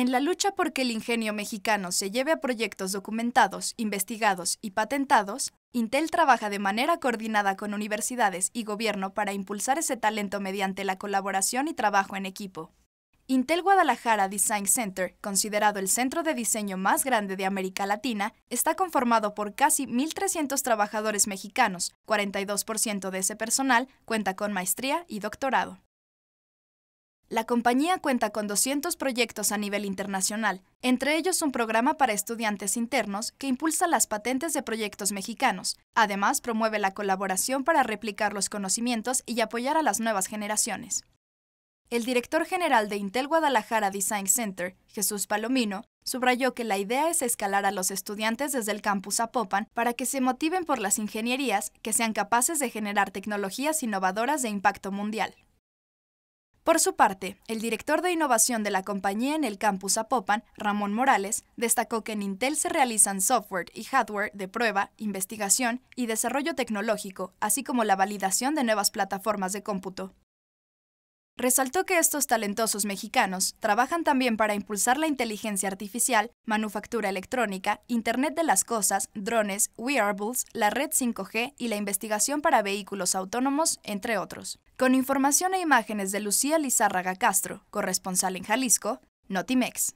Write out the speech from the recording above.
En la lucha por que el ingenio mexicano se lleve a proyectos documentados, investigados y patentados, Intel trabaja de manera coordinada con universidades y gobierno para impulsar ese talento mediante la colaboración y trabajo en equipo. Intel Guadalajara Design Center, considerado el centro de diseño más grande de América Latina, está conformado por casi 1.300 trabajadores mexicanos, 42% de ese personal cuenta con maestría y doctorado. La compañía cuenta con 200 proyectos a nivel internacional, entre ellos un programa para estudiantes internos que impulsa las patentes de proyectos mexicanos. Además, promueve la colaboración para replicar los conocimientos y apoyar a las nuevas generaciones. El director general de Intel Guadalajara Design Center, Jesús Palomino, subrayó que la idea es escalar a los estudiantes desde el campus a Popan para que se motiven por las ingenierías, que sean capaces de generar tecnologías innovadoras de impacto mundial. Por su parte, el director de innovación de la compañía en el campus Apopan, Ramón Morales, destacó que en Intel se realizan software y hardware de prueba, investigación y desarrollo tecnológico, así como la validación de nuevas plataformas de cómputo. Resaltó que estos talentosos mexicanos trabajan también para impulsar la inteligencia artificial, manufactura electrónica, Internet de las Cosas, drones, wearables, la red 5G y la investigación para vehículos autónomos, entre otros. Con información e imágenes de Lucía Lizárraga Castro, corresponsal en Jalisco, Notimex.